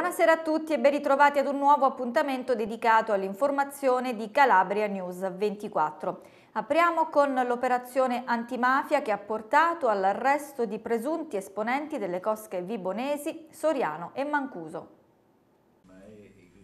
Buonasera a tutti e ben ritrovati ad un nuovo appuntamento dedicato all'informazione di Calabria News 24. Apriamo con l'operazione antimafia che ha portato all'arresto di presunti esponenti delle cosche vibonesi, Soriano e Mancuso.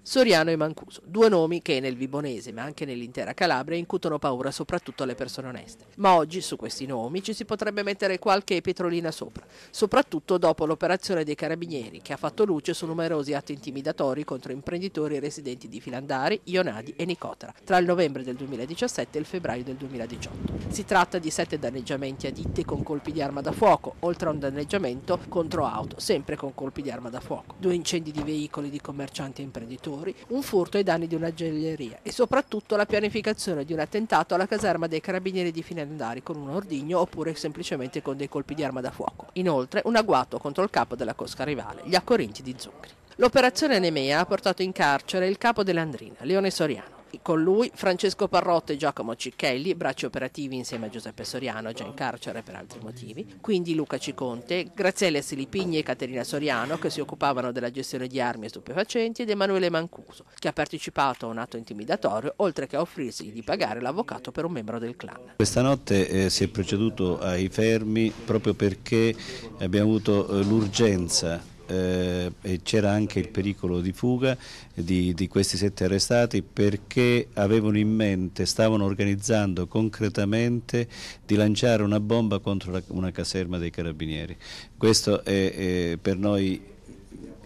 Soriano e Mancuso, due nomi che nel Vibonese ma anche nell'intera Calabria incutono paura soprattutto alle persone oneste. Ma oggi su questi nomi ci si potrebbe mettere qualche petrolina sopra, soprattutto dopo l'operazione dei carabinieri che ha fatto luce su numerosi atti intimidatori contro imprenditori residenti di Filandari, Ionadi e Nicotera tra il novembre del 2017 e il febbraio del 2018. Si tratta di sette danneggiamenti a ditte con colpi di arma da fuoco, oltre a un danneggiamento contro auto, sempre con colpi di arma da fuoco, due incendi di veicoli di commercianti e imprenditori minori, un furto ai danni di una gioielleria e soprattutto la pianificazione di un attentato alla caserma dei carabinieri di Finandari con un ordigno oppure semplicemente con dei colpi di arma da fuoco. Inoltre un agguato contro il capo della cosca rivale, gli accorinti di Zucri. L'operazione Nemea ha portato in carcere il capo dell'Andrina, Leone Soriano con lui Francesco Parrotto e Giacomo Cicchelli, bracci operativi insieme a Giuseppe Soriano, già in carcere per altri motivi, quindi Luca Ciconte, Graziele Silipigni e Caterina Soriano che si occupavano della gestione di armi e stupefacenti ed Emanuele Mancuso che ha partecipato a un atto intimidatorio oltre che a offrirsi di pagare l'avvocato per un membro del clan. Questa notte eh, si è proceduto ai fermi proprio perché abbiamo avuto eh, l'urgenza eh, c'era anche il pericolo di fuga di, di, questi sette arrestati perché avevano in mente, stavano organizzando concretamente di lanciare una bomba contro la, una caserma dei carabinieri. Questo è, è per noi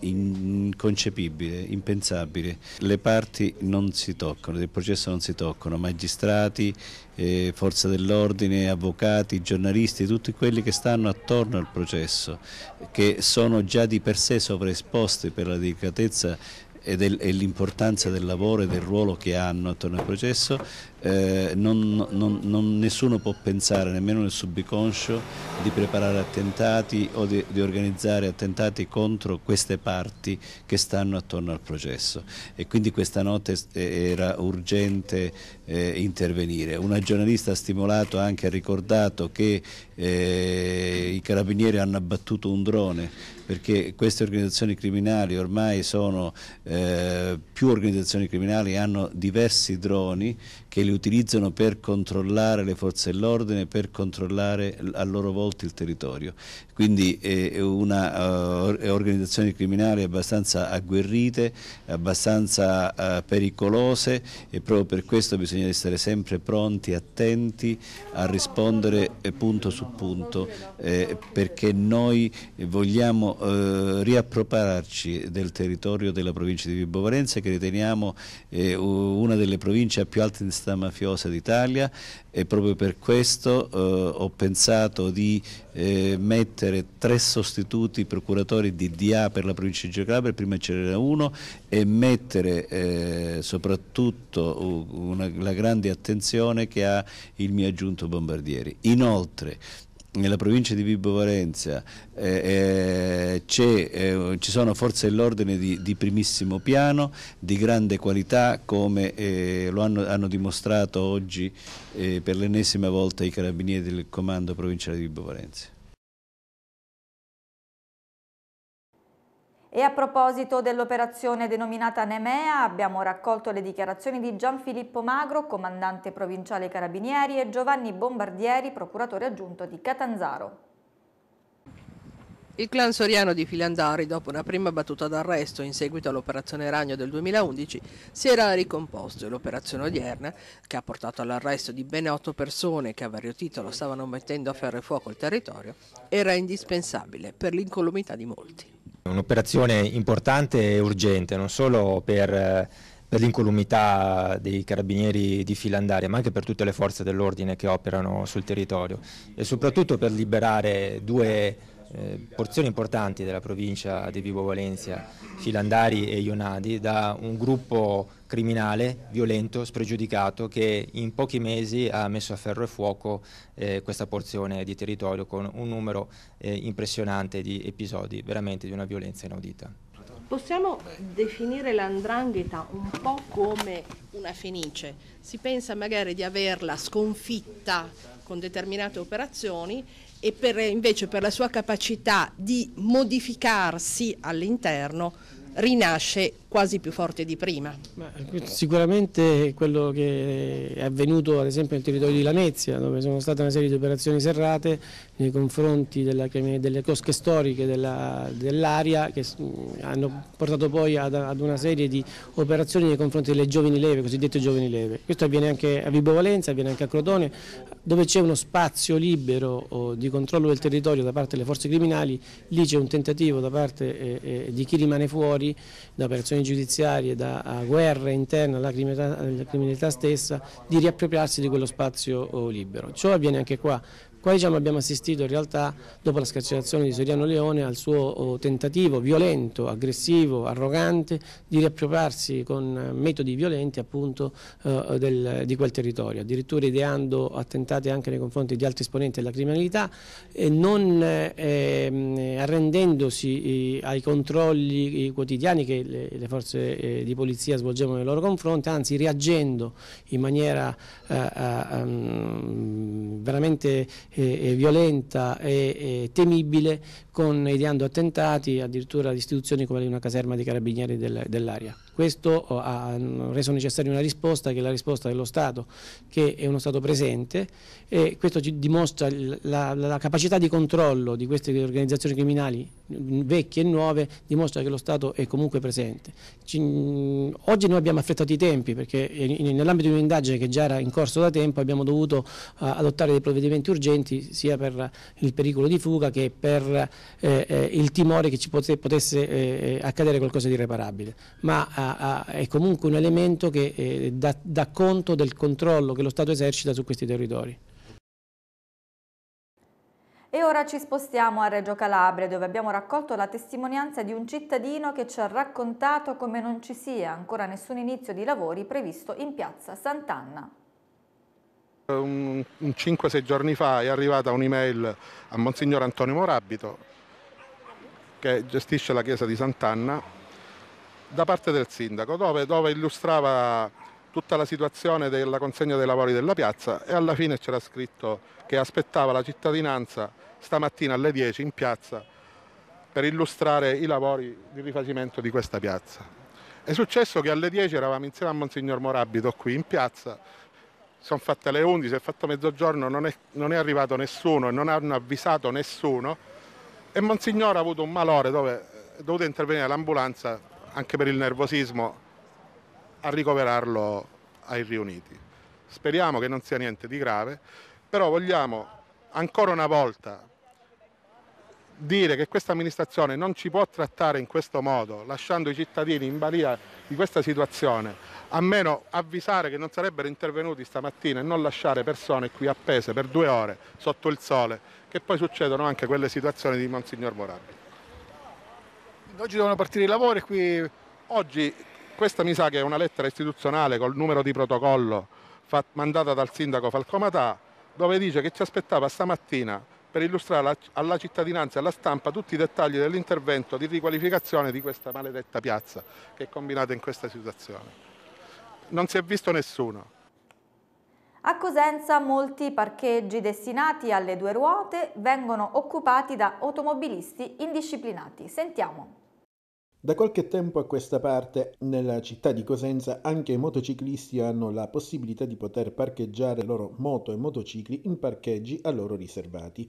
inconcepibile, impensabile. Le parti non si toccano, del processo non si toccano, magistrati, eh, forza dell'ordine, avvocati, giornalisti, tutti quelli che stanno attorno al processo, che sono già di per sé sovraesposti per la delicatezza e, l'importanza del lavoro e del ruolo che hanno attorno al processo eh, non, non, non, nessuno può pensare, nemmeno nel subconscio, di preparare attentati o di, di, organizzare attentati contro queste parti che stanno attorno al processo e quindi questa notte era urgente eh, intervenire. Una giornalista ha stimolato anche, ha ricordato che eh, i carabinieri hanno abbattuto un drone perché queste organizzazioni criminali ormai sono eh, più organizzazioni criminali, hanno diversi droni che li utilizzano per controllare le forze dell'ordine, per controllare a loro volta il territorio. Quindi eh, è un'organizzazione eh, uh, criminale abbastanza agguerrite, abbastanza uh, pericolose e proprio per questo bisogna essere sempre pronti, attenti a rispondere punto su punto eh, perché noi vogliamo eh, riappropriarci del territorio della provincia di Vibo Valenza che riteniamo eh, una delle province a più alta pasta mafiosa d'Italia e proprio per questo eh, ho pensato di eh, mettere tre sostituti procuratori di DA per la provincia di Gio Calabria, prima n'era uno e mettere eh, soprattutto una, la grande attenzione che ha il mio aggiunto Bombardieri. Inoltre nella provincia di Vibo Valencia eh, eh, eh, ci sono forze dell'ordine di, di, primissimo piano, di grande qualità come eh, lo hanno, hanno, dimostrato oggi eh, per l'ennesima volta i carabinieri del comando provinciale di Vibo Valencia. E a proposito dell'operazione denominata Nemea, abbiamo raccolto le dichiarazioni di Gianfilippo Magro, comandante provinciale Carabinieri, e Giovanni Bombardieri, procuratore aggiunto di Catanzaro. Il clan soriano di Filandari, dopo una prima battuta d'arresto in seguito all'operazione Ragno del 2011, si era ricomposto e l'operazione odierna, che ha portato all'arresto di ben otto persone che a vario titolo stavano mettendo a ferro e fuoco il territorio, era indispensabile per l'incolumità di molti. Un'operazione importante e urgente non solo per, eh, per l'incolumità dei carabinieri di Filandaria ma anche per tutte le forze dell'ordine che operano sul territorio e soprattutto per liberare due eh, porzioni importanti della provincia di Vibo Valencia, Filandari e Ionadi, da un gruppo criminale, violento, spregiudicato che in pochi mesi ha messo a ferro e fuoco eh, questa porzione di territorio con un numero eh, impressionante di episodi veramente di una violenza inaudita. Possiamo eh, definire l'andrangheta un po' come una fenice. Si pensa magari di averla sconfitta con determinate operazioni e per, invece per la sua capacità di modificarsi all'interno rinasce quasi più forte di prima. Ma sicuramente quello che è avvenuto ad esempio nel territorio di Lamezia, dove sono state una serie di operazioni serrate nei confronti della, delle cosche storiche dell'area dell che hanno portato poi ad, ad, una serie di operazioni nei confronti delle giovani leve, cosiddette giovani leve. Questo avviene anche a Vibo Valenza, avviene anche a Crotone, dove c'è uno spazio libero di controllo del territorio da parte delle forze criminali, lì c'è un tentativo da parte eh, eh, di chi rimane fuori da operazioni azioni giudiziarie, da guerre interne alla criminalità stessa, di riappropriarsi di quello spazio oh, libero. Ciò avviene anche qua, poi diciamo, abbiamo assistito in realtà dopo la scarcerazione di Soriano Leone al suo oh, tentativo violento, aggressivo, arrogante di riappropriarsi con eh, metodi violenti appunto eh, del, di quel territorio, addirittura ideando attentati anche nei confronti di altri esponenti della criminalità e non eh, ehm, arrendendosi ai controlli quotidiani che le, le forze eh, di polizia svolgevano nei loro confronti, anzi reagendo in maniera eh, eh, ehm, veramente eh, violenta e eh, temibile con ideando attentati addirittura ad istituzioni come una caserma dei carabinieri del, dell'area. Questo oh, ha reso necessaria una risposta che è la risposta dello Stato, che è uno Stato presente e questo ci dimostra la, la capacità di controllo di queste organizzazioni criminali vecchie e nuove, dimostra che lo Stato è comunque presente. Ci, oggi noi abbiamo affrettato i tempi perché nell'ambito di un'indagine che già era in corso da tempo abbiamo dovuto eh, adottare dei provvedimenti urgenti sia per il pericolo di fuga che per eh, eh il timore che ci potesse, potesse eh, eh, accadere qualcosa di irreparabile. Ma, è comunque un elemento che eh, dà, dà conto del controllo che lo Stato esercita su questi territori. E ora ci spostiamo a Reggio Calabria dove abbiamo raccolto la testimonianza di un cittadino che ci ha raccontato come non ci sia ancora nessun inizio di lavori previsto in piazza Sant'Anna. Un, un 5-6 giorni fa è arrivata un'email a Monsignor Antonio Morabito che gestisce la chiesa di Sant'Anna da parte del sindaco dove, dove illustrava tutta la situazione della consegna dei lavori della piazza e alla fine c'era scritto che aspettava la cittadinanza stamattina alle 10 in piazza per illustrare i lavori di rifacimento di questa piazza. È successo che alle 10 eravamo insieme a Monsignor Morabito qui in piazza, sono fatte le 11, è fatto mezzogiorno, non è, non è arrivato nessuno e non hanno avvisato nessuno e Monsignor ha avuto un malore dove è dovuta intervenire l'ambulanza anche per il nervosismo, a ricoverarlo ai riuniti. Speriamo che non sia niente di grave, però vogliamo ancora una volta dire che questa amministrazione non ci può trattare in questo modo, lasciando i cittadini in balia di questa situazione, a meno avvisare che non sarebbero intervenuti stamattina e non lasciare persone qui appese per due ore sotto il sole, che poi succedono anche quelle situazioni di Monsignor Morabbi. Oggi devono partire i lavori qui. Oggi questa mi sa che è una lettera istituzionale col numero di protocollo fat, mandata dal sindaco Falcomatà dove dice che ci aspettava stamattina per illustrare alla, alla cittadinanza e alla stampa tutti i dettagli dell'intervento di riqualificazione di questa maledetta piazza che è combinata in questa situazione. Non si è visto nessuno. A Cosenza molti parcheggi destinati alle due ruote vengono occupati da automobilisti indisciplinati. Sentiamo. Da qualche tempo a questa parte nella città di Cosenza anche i motociclisti hanno la possibilità di poter parcheggiare le loro moto e motocicli in parcheggi a loro riservati.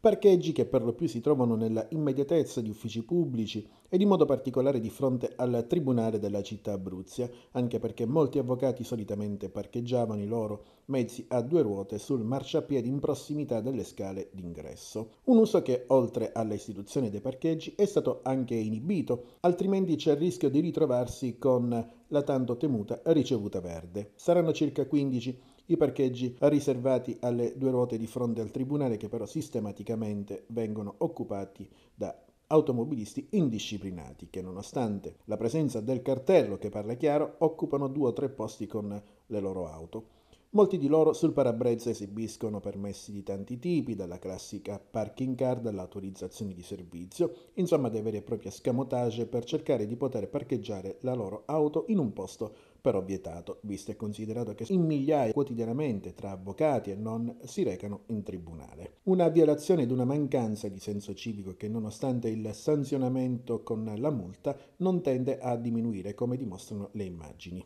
Parcheggi che per lo più si trovano nella immediatezza di uffici pubblici ed in modo particolare di fronte al Tribunale della città Abruzia, anche perché molti avvocati solitamente parcheggiavano i loro mezzi a due ruote sul marciapiede in prossimità delle scale d'ingresso. Un uso che, oltre alla istituzione dei parcheggi, è stato anche inibito, altrimenti c'è il rischio di ritrovarsi con la tanto temuta ricevuta verde. Saranno circa 15 i parcheggi riservati alle due ruote di fronte al tribunale che però sistematicamente vengono occupati da automobilisti indisciplinati che nonostante la presenza del cartello che parla chiaro occupano due o tre posti con le loro auto. Molti di loro sul parabrezza esibiscono permessi di tanti tipi, dalla classica parking card all'autorizzazione di servizio, insomma dei veri e propri escamotage per cercare di poter parcheggiare la loro auto in un posto però vietato, visto e considerato che in migliaia quotidianamente tra avvocati e non si recano in tribunale. Una violazione ed una mancanza di senso civico che nonostante il sanzionamento con la multa non tende a diminuire come dimostrano le immagini.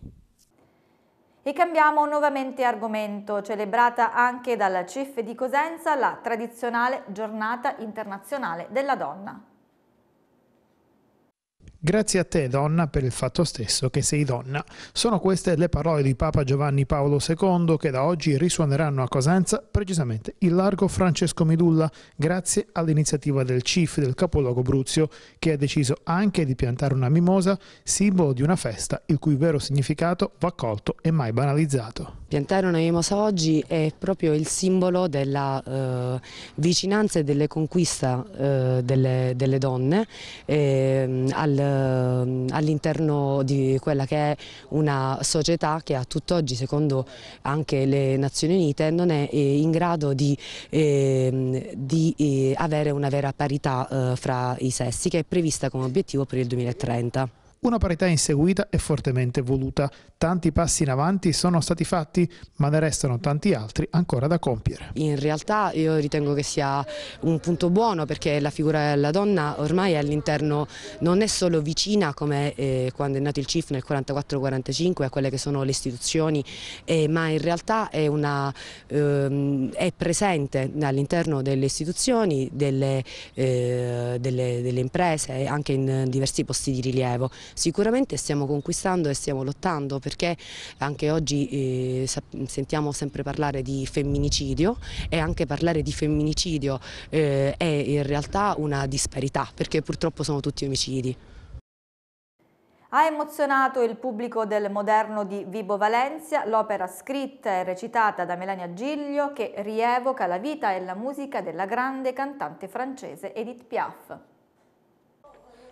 E cambiamo nuovamente argomento, celebrata anche dalla CIF di Cosenza la tradizionale giornata internazionale della donna. Grazie a te, donna, per il fatto stesso che sei donna. Sono queste le parole di Papa Giovanni Paolo II che da oggi risuoneranno a Cosenza, precisamente il largo Francesco Midulla, grazie all'iniziativa del CIF del capoluogo Bruzio, che ha deciso anche di piantare una mimosa, simbolo di una festa il cui vero significato va colto e mai banalizzato. Piantare una mimosa oggi è proprio il simbolo della eh, vicinanza e delle conquista eh, delle, delle, donne eh, al Ehm, all'interno di quella che è una società che a tutt'oggi secondo anche le Nazioni Unite non è eh, in grado di, ehm, di eh, avere una vera parità eh, fra i sessi che è prevista come obiettivo per il 2030. Una parità inseguita e fortemente voluta. Tanti passi in avanti sono stati fatti, ma ne restano tanti altri ancora da compiere. In realtà io ritengo che sia un punto buono perché la figura della donna ormai all'interno non è solo vicina come eh, quando è nato il CIF nel 44-45 a quelle che sono le istituzioni, eh, ma in realtà è, una, eh, è presente all'interno delle istituzioni, delle, eh, delle, delle imprese, anche in diversi posti di rilievo. Sicuramente stiamo conquistando e stiamo lottando perché anche oggi eh, sentiamo sempre parlare di femminicidio e anche parlare di femminicidio eh, è in realtà una disparità perché purtroppo sono tutti omicidi. Ha emozionato il pubblico del Moderno di Vibo Valencia l'opera scritta e recitata da Melania Giglio che rievoca la vita e la musica della grande cantante francese Edith Piaf.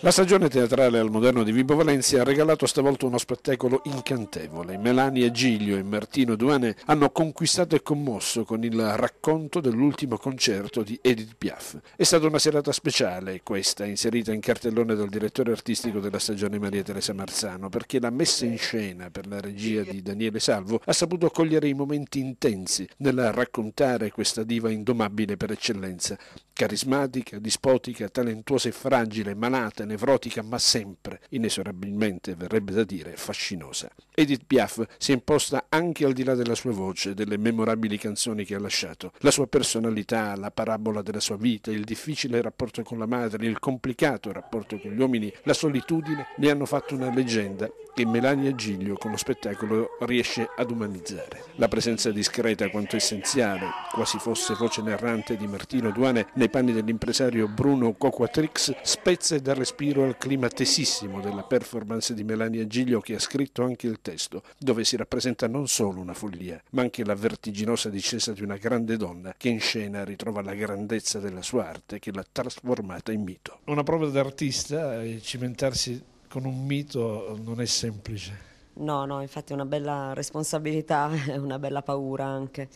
La stagione teatrale al Moderno di Vibo Valencia ha regalato stavolta uno spettacolo incantevole. Melania Giglio e Martino Duane hanno conquistato e commosso con il racconto dell'ultimo concerto di Edith Piaf. È stata una serata speciale questa, inserita in cartellone dal direttore artistico della stagione Maria Teresa Marzano, perché la messa in scena per la regia di Daniele Salvo ha saputo cogliere i momenti intensi nel raccontare questa diva indomabile per eccellenza, carismatica, dispotica, talentuosa e fragile, malata, nevrotica ma sempre, inesorabilmente verrebbe da dire, fascinosa. Edith Piaf si è imposta anche al di là della sua voce, delle memorabili canzoni che ha lasciato. La sua personalità, la parabola della sua vita, il difficile rapporto con la madre, il complicato rapporto con gli uomini, la solitudine, ne hanno fatto una leggenda che Melania Giglio con lo spettacolo riesce ad umanizzare. La presenza discreta quanto essenziale, quasi fosse voce narrante di Martino Duane nei panni dell'impresario Bruno Coquatrix, spezza e dà respiro respiro al clima tesissimo della performance di Melania Giglio che ha scritto anche il testo, dove si rappresenta non solo una follia, ma anche la vertiginosa discesa di una grande donna che in scena ritrova la grandezza della sua arte che l'ha trasformata in mito. Una prova d'artista, cimentarsi con un mito non è semplice. No, no, infatti è una bella responsabilità e una bella paura anche.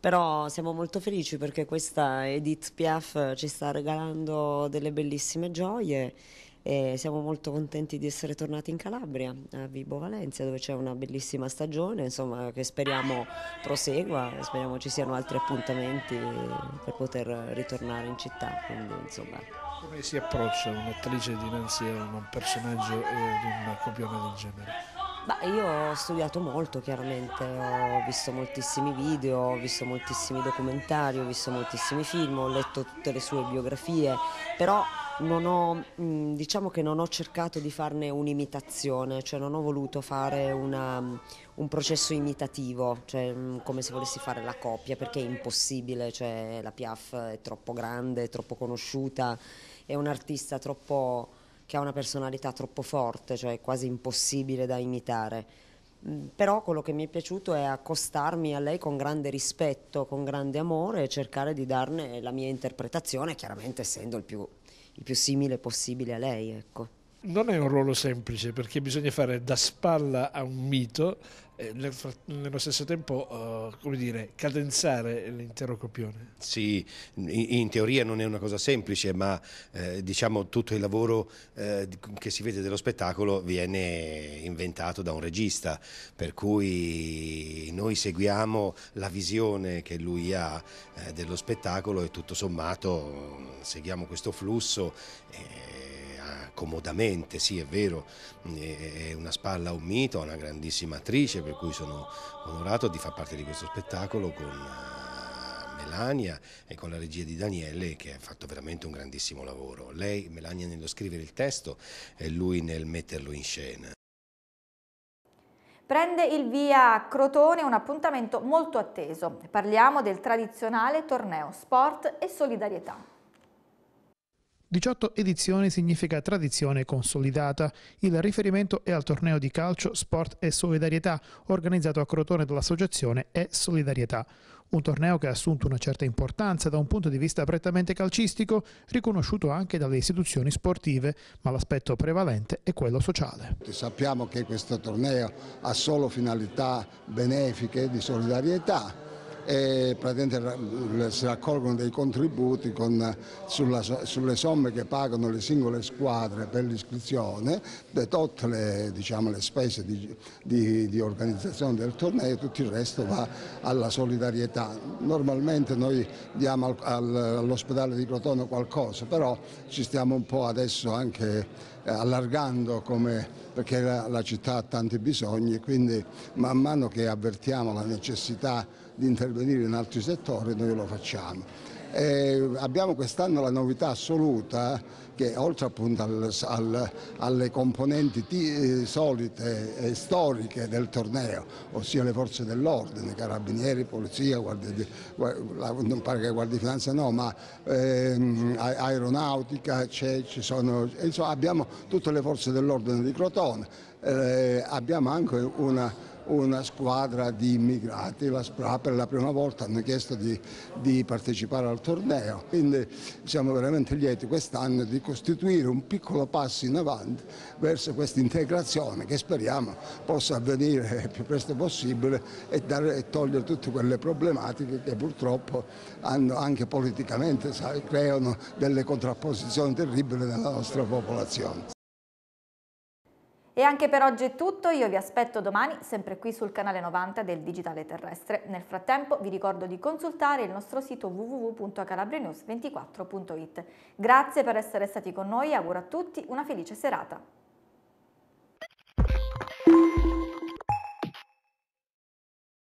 Però siamo molto felici perché questa Edith Piaf ci sta regalando delle bellissime gioie e siamo molto contenti di essere tornati in Calabria, a Vibo Valencia, dove c'è una bellissima stagione, insomma, che speriamo prosegua, speriamo ci siano altri appuntamenti per poter ritornare in città. Quindi, Come si approccia un'attrice dinanzi a un personaggio e ad un copione del genere? Bah, io ho studiato molto chiaramente, ho visto moltissimi video, ho visto moltissimi documentari, ho visto moltissimi film, ho letto tutte le sue biografie, però non ho, diciamo che non ho cercato di farne un'imitazione, cioè non ho voluto fare una, un processo imitativo, cioè come se volessi fare la copia, perché è impossibile, cioè la Piaf è troppo grande, è troppo conosciuta, è un artista troppo, che ha una personalità troppo forte, cioè è quasi impossibile da imitare. Però quello che mi è piaciuto è accostarmi a lei con grande rispetto, con grande amore e cercare di darne la mia interpretazione, chiaramente essendo il più il più simile possibile a lei. Ecco. Non è un ruolo semplice perché bisogna fare da spalla a un mito, nel, nello stesso tempo, uh, come dire, cadenzare l'intero copione. Sì, in, in, teoria non è una cosa semplice, ma eh, diciamo tutto il lavoro eh, che si vede dello spettacolo viene inventato da un regista, per cui noi seguiamo la visione che lui ha eh, dello spettacolo e tutto sommato mm, seguiamo questo flusso. Eh, comodamente, sì è vero, mm, è una spalla un mito, una grandissima attrice, per cui sono onorato di far parte di questo spettacolo con eh, Melania e con la regia di Daniele che ha fatto veramente un grandissimo lavoro. Lei, Melania, nello scrivere il testo e lui nel metterlo in scena. Prende il via Crotone un appuntamento molto atteso. Parliamo del tradizionale torneo Sport e Solidarietà. 18 edizioni significa tradizione consolidata. Il riferimento è al torneo di calcio Sport e Solidarietà, organizzato a Crotone dall'associazione E Solidarietà. Un torneo che ha assunto una certa importanza da un punto di vista prettamente calcistico, riconosciuto anche dalle istituzioni sportive, ma l'aspetto prevalente è quello sociale. Sappiamo che questo torneo ha solo finalità benefiche di solidarietà, e si raccolgono dei contributi con, sulla, sulle somme che pagano le singole squadre per l'iscrizione, tutte le, diciamo, le spese di, di, di, organizzazione del torneo, tutto il resto va alla solidarietà. Normalmente noi diamo al, al, all'ospedale di Crotone qualcosa, però ci stiamo un po' adesso anche eh, allargando come, perché la, la città ha tanti bisogni, quindi man mano che avvertiamo la necessità di intervenire in altri settori noi lo facciamo. E eh, abbiamo quest'anno la novità assoluta che oltre appunto al, al, alle componenti ti, eh, solite e storiche del torneo, ossia le forze dell'ordine, carabinieri, polizia, guardia di, guardia, non pare che guardia di finanza no, ma ehm, aeronautica, sono, insomma, abbiamo tutte le forze dell'ordine di Crotone, eh, abbiamo anche una una squadra di immigrati, la SPRA per la prima volta hanno chiesto di, di partecipare al torneo, quindi siamo veramente lieti quest'anno di costituire un piccolo passo in avanti verso questa integrazione che speriamo possa avvenire il più presto possibile e, dare, e togliere tutte quelle problematiche che purtroppo hanno, anche politicamente sai, creano delle contrapposizioni terribili nella nostra popolazione. E anche per oggi è tutto, io vi aspetto domani sempre qui sul canale 90 del Digitale Terrestre. Nel frattempo vi ricordo di consultare il nostro sito wwwcalabrenews 24it Grazie per essere stati con noi e auguro a tutti una felice serata.